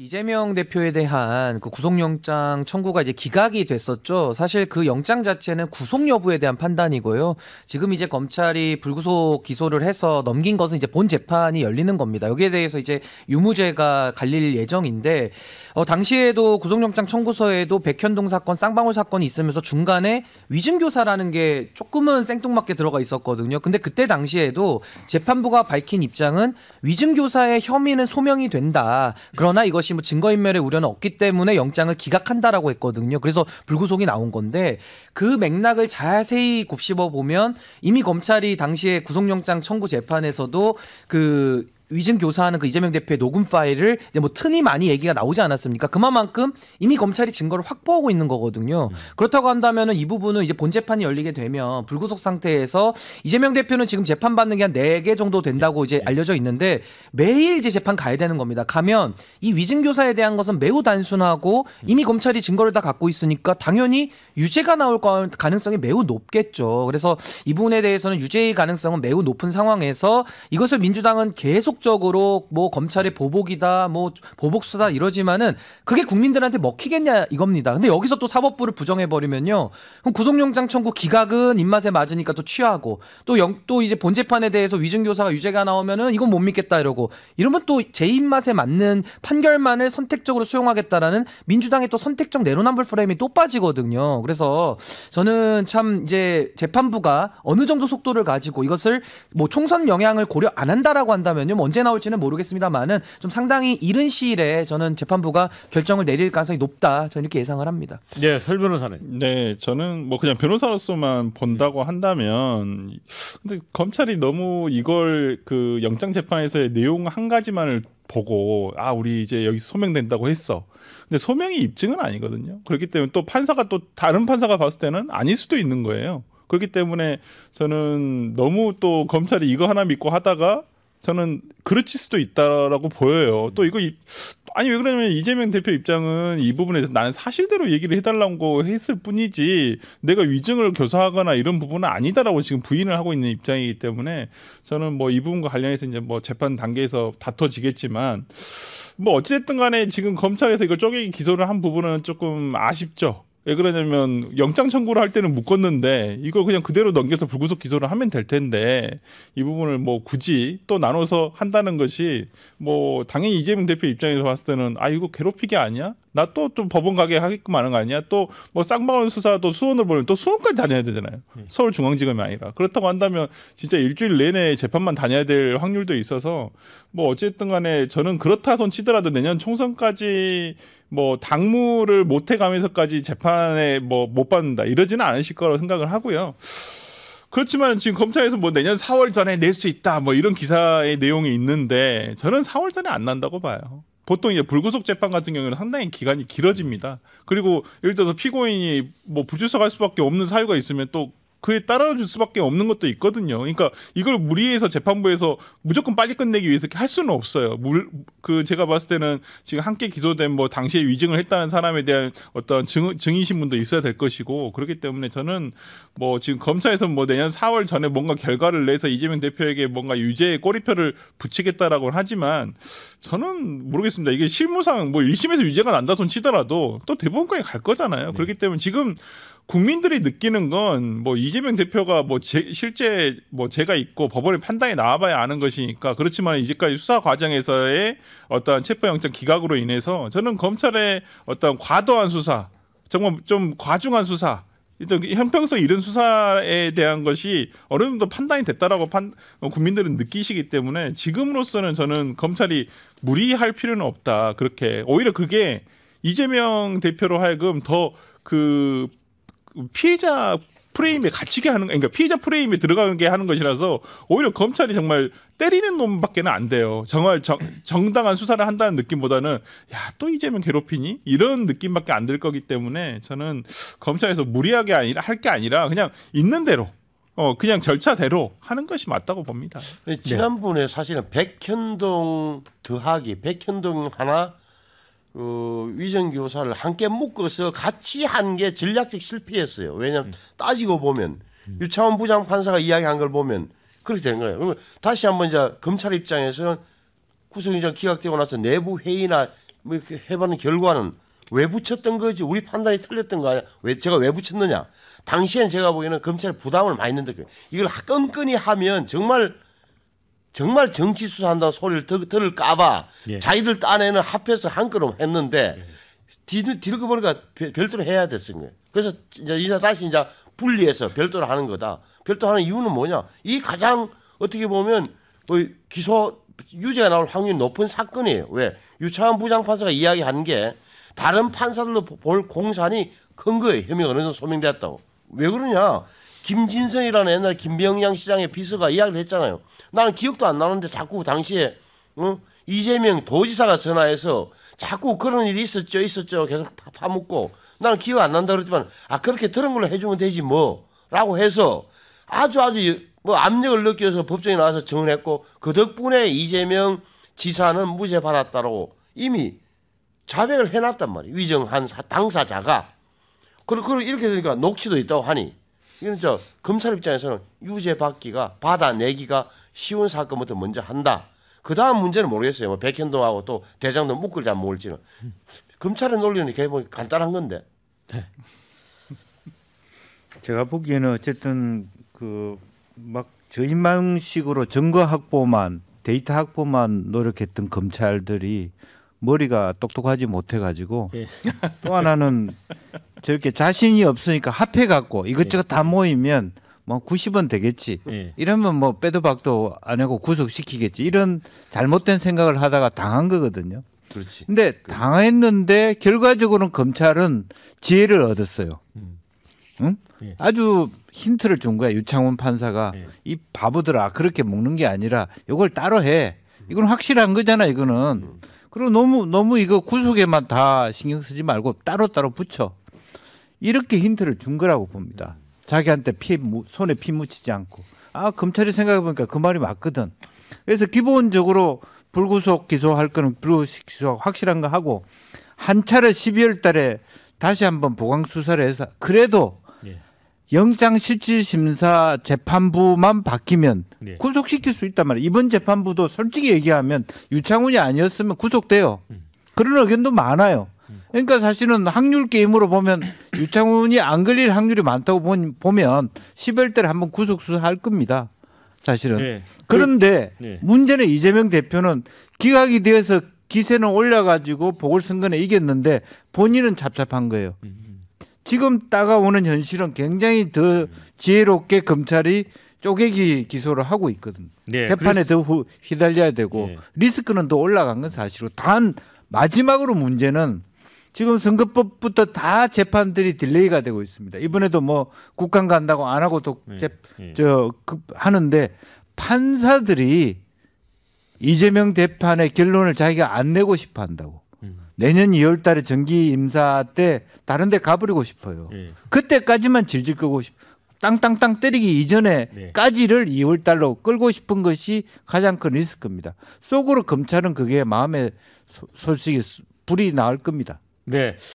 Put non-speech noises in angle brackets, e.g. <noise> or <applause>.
이재명 대표에 대한 그 구속영장 청구가 이제 기각이 됐었죠. 사실 그 영장 자체는 구속 여부에 대한 판단이고요. 지금 이제 검찰이 불구속 기소를 해서 넘긴 것은 이제 본 재판이 열리는 겁니다. 여기에 대해서 이제 유무죄가 갈릴 예정인데 어, 당시에도 구속영장 청구서에도 백현동 사건, 쌍방울 사건이 있으면서 중간에 위증교사라는 게 조금은 생뚱맞게 들어가 있었거든요. 근데 그때 당시에도 재판부가 밝힌 입장은 위증교사의 혐의는 소명이 된다. 그러나 이것이 것이 뭐 증거인멸의 우려는 없기 때문에 영장을 기각한다라고 했거든요. 그래서 불구속이 나온 건데 그 맥락을 자세히 곱씹어 보면 이미 검찰이 당시에 구속영장 청구 재판에서도 그 위증 교사하는 그 이재명 대표의 녹음 파일을 이제 뭐 틈이 많이 얘기가 나오지 않았습니까? 그만큼 이미 검찰이 증거를 확보하고 있는 거거든요. 음. 그렇다고 한다면이 부분은 이제 본 재판이 열리게 되면 불구속 상태에서 이재명 대표는 지금 재판 받는 게 한4개 정도 된다고 예. 이제 알려져 있는데 매일 이제 재판 가야 되는 겁니다. 가면 이 위증 교사에 대한 것은 매우 단순하고 음. 이미 검찰이 증거를 다 갖고 있으니까 당연히 유죄가 나올 가능성이 매우 높겠죠. 그래서 이 부분에 대해서는 유죄의 가능성은 매우 높은 상황에서 이것을 민주당은 계속 소극적으로 뭐 검찰이 보복이다, 뭐 보복 수다 이러지만은 그게 국민들한테 먹히겠냐 이겁니다. 근데 여기서 또 사법부를 부정해 버리면요, 그럼 구속영장 청구 기각은 입맛에 맞으니까 또 취하고 또 영 또 이제 본 재판에 대해서 위증 교사가 유죄가 나오면은 이건 못 믿겠다 이러고 이러면 또 제 입맛에 맞는 판결만을 선택적으로 수용하겠다라는 민주당의 또 선택적 내로남불 프레임이 또 빠지거든요. 그래서 저는 참 이제 재판부가 어느 정도 속도를 가지고 이것을 뭐 총선 영향을 고려 안 한다라고 한다면요, 뭐 언제 나올지는 모르겠습니다만은 좀 상당히 이른 시일에 저는 재판부가 결정을 내릴 가능성이 높다. 저는 이렇게 예상을 합니다. 네, 설 변호사는. 네, 저는 뭐 그냥 변호사로서만 본다고 한다면 근데 검찰이 너무 이걸 그 영장 재판에서의 내용 한 가지만을 보고 아 우리 이제 여기 소명된다고 했어. 근데 소명이 입증은 아니거든요. 그렇기 때문에 또 판사가 또 다른 판사가 봤을 때는 아닐 수도 있는 거예요. 그렇기 때문에 저는 너무 또 검찰이 이거 하나 믿고 하다가 저는 그렇칠 수도 있다라고 보여요. 음. 또 이거 아니 왜 그러냐면 이재명 대표 입장은 이 부분에 대해서 나는 사실대로 얘기를 해달라고 했을 뿐이지 내가 위증을 교사하거나 이런 부분은 아니다라고 지금 부인을 하고 있는 입장이기 때문에 저는 뭐 이 부분과 관련해서 이제 뭐 재판 단계에서 다퉈지겠지만 뭐 어찌됐든 간에 지금 검찰에서 이걸 쪼개기 기소를 한 부분은 조금 아쉽죠. 왜 그러냐면 영장 청구를 할 때는 묶었는데 이걸 그냥 그대로 넘겨서 불구속 기소를 하면 될 텐데 이 부분을 뭐 굳이 또 나눠서 한다는 것이 뭐 당연히 이재명 대표 입장에서 봤을 때는 아 이거 괴롭히게 아니야? 나또또 법원 가게 하게끔 하는 거 아니야? 또뭐 쌍방울 수사도 수원을 보면 또 수원까지 다녀야 되잖아요. 음. 서울중앙지검이 아니라 그렇다고 한다면 진짜 일주일 내내 재판만 다녀야 될 확률도 있어서 뭐 어쨌든 간에 저는 그렇다 손 치더라도 내년 총선까지 뭐 당무를 못해가면서까지 재판에 뭐 못 받는다 이러지는 않으실 거라고 생각을 하고요. 그렇지만 지금 검찰에서 뭐 내년 4월 전에 낼 수 있다 뭐 이런 기사의 내용이 있는데 저는 4월 전에 안 난다고 봐요. 보통 이제 불구속 재판 같은 경우는 상당히 기간이 길어집니다. 그리고 예를 들어서 피고인이 뭐 불출석할 수밖에 없는 사유가 있으면 또 그에 따라줄 수밖에 없는 것도 있거든요. 그러니까 이걸 무리해서 재판부에서 무조건 빨리 끝내기 위해서 이렇게 할 수는 없어요. 물, 그 제가 봤을 때는 지금 함께 기소된 뭐 당시에 위증을 했다는 사람에 대한 어떤 증, 증인신문도 있어야 될 것이고 그렇기 때문에 저는 뭐 지금 검찰에서 뭐 내년 4월 전에 뭔가 결과를 내서 이재명 대표에게 뭔가 유죄의 꼬리표를 붙이겠다라고 는 하지만 저는 모르겠습니다. 이게 실무상 뭐 1심에서 유죄가 난다 손 치더라도 또 대법원까지 갈 거잖아요. 네. 그렇기 때문에 지금 국민들이 느끼는 건 뭐 이재명 대표가 뭐 제, 실제 뭐 제가 있고 법원의 판단이 나와봐야 아는 것이니까 그렇지만 이제까지 수사 과정에서의 어떤 체포영장 기각으로 인해서 저는 검찰의 어떤 과도한 수사 정말 좀 과중한 수사 일단 형평성 이런 수사에 대한 것이 어느 정도 판단이 됐다라고 판, 국민들은 느끼시기 때문에 지금으로서는 저는 검찰이 무리할 필요는 없다 그렇게 오히려 그게 이재명 대표로 하여금 더그 피해자 프레임에 갇히게 하는 그러니까 피해자 프레임에 들어가게 하는 것이라서 오히려 검찰이 정말 때리는 놈밖에는 안 돼요. 정말 정, 정당한 수사를 한다는 느낌보다는 야 또 이재명 괴롭히니 이런 느낌밖에 안 들 거기 때문에 저는 검찰에서 무리하게 아니라 할 게 아니라 그냥 있는 대로 어 그냥 절차대로 하는 것이 맞다고 봅니다. 지난번에 사실은 백현동 더하기 백현동 하나 어, 그 위정 교사를 함께 묶어서 같이 한 게 전략적 실패였어요. 왜냐하면 음. 따지고 보면 음. 유창원 부장 판사가 이야기한 걸 보면 그렇게 된 거예요. 그러면 다시 한 번 이제 검찰 입장에서는 구속영장 기각되고 나서 내부 회의나 뭐 이렇게 해보는 결과는 왜 붙였던 거지 우리 판단이 틀렸던 거 아니야? 왜 제가 왜 붙였느냐? 당시엔 제가 보기에는 검찰 부담을 많이 느껴요. 이걸 끈끈이 하면 정말 정말 정치 수사한다는 소리를 들을까봐 예. 자기들 딴에는 합해서 한 걸음 했는데 예. 뒤를 뒤를 보니까 별도로 해야 됐은 거예요. 그래서 이제 이사 다시 이제 분리해서 별도로 하는 거다. 별도로 하는 이유는 뭐냐? 이 가장 어떻게 보면 기소 유죄가 나올 확률이 높은 사건이에요. 왜 유창한 부장판사가 이야기한 게 다른 판사들로 볼 공산이 큰 거예요. 혐의가 어느 정도 소명되었다고. 왜 그러냐? 김진성이라는 옛날 김병양 시장의 비서가 이야기를 했잖아요. 나는 기억도 안 나는데 자꾸 당시에 어? 이재명 도지사가 전화해서 자꾸 그런 일이 있었죠 있었죠 계속 파묻고 나는 기억 안 난다 그랬지만 아 그렇게 들은 걸로 해주면 되지 뭐라고 해서 아주 아주 뭐 압력을 느껴서 법정에 나와서 증언했고 그 덕분에 이재명 지사는 무죄 받았다라고 이미 자백을 해놨단 말이에요. 위정한 당사자가. 그리고 이렇게 되니까 녹취도 있다고 하니 이건 저 검찰 입장에서는 유죄 받기가 받아내기가 쉬운 사건부터 먼저 한다. 그 다음 문제는 모르겠어요. 뭐 백현동하고 또 대장도 묶을지 안 묶을지는 검찰의 논리는 개보기 간단한 건데. 네. <laughs> 제가 보기에는 어쨌든 그 막 저인망식으로 증거 확보만 데이터 확보만 노력했던 검찰들이 머리가 똑똑하지 못해 가지고 예. 또 하나는 <laughs> 저렇게 자신이 없으니까 합해 갖고 이것저것 예. 다 모이면 뭐 90원 되겠지. 예. 이러면 뭐 빼도 박도 안 하고 구속시키겠지. 이런 잘못된 생각을 하다가 당한 거거든요. 그렇지. 근데 그래. 당했는데 결과적으로는 검찰은 지혜를 얻었어요. 음. 응? 예. 아주 힌트를 준 거야. 유창훈 판사가 예. 이 바보들아 그렇게 먹는 게 아니라 이걸 따로 해. 이건 확실한 거잖아. 이거는. 음. 그리고 너무 너무 이거 구속에만 다 신경 쓰지 말고 따로따로 따로 붙여. 이렇게 힌트를 준 거라고 봅니다. 자기한테 피 손에 피 묻히지 않고 아 검찰이 생각해 보니까 그 말이 맞거든. 그래서 기본적으로 불구속 기소할 거는 불구속 기소 확실한 거 하고 한 차례 12월 달에 다시 한번 보강 수사를 해서 그래도 예. 영장 실질 심사 재판부만 바뀌면 예. 구속시킬 수 있단 말이에요. 이번 재판부도 솔직히 얘기하면 유창훈이 아니었으면 구속돼요. 음. 그런 의견도 많아요. 그러니까 사실은 확률 게임으로 보면 <clears throat> 유창훈이 안 걸릴 확률이 많다고 보면 10일 때를 한번 구속 수사할 겁니다. 사실은. 네. 그런데 그, 네. 문제는 이재명 대표는 기각이 되어서 기세는 올려가지고 보궐선거에 이겼는데 본인은 찹찹한 거예요. 음, 음. 지금 따가오는 현실은 굉장히 더 지혜롭게 검찰이 쪼개기 기소를 하고 있거든. 네, 재판에 그래서... 더 휘달려야 되고 네. 리스크는 더 올라간 건 사실이고 단 마지막으로 문제는 지금 선거법부터 다 재판들이 딜레이가 되고 있습니다. 이번에도 뭐 국감 간다고 안 하고 또저 예, 예. 그 하는데 판사들이 이재명 대판의 결론을 자기가 안 내고 싶어 한다고. 음. 내년 2월 달에 정기 임사 때 다른 데 가버리고 싶어요. 예. 그때까지만 질질 끄고 싶 땅땅땅 때리기 이전에까지를 2월 달로 끌고 싶은 것이 가장 큰 리스크입니다. 속으로 검찰은 그게 마음에 소, 솔직히 불이 나올 겁니다. 네.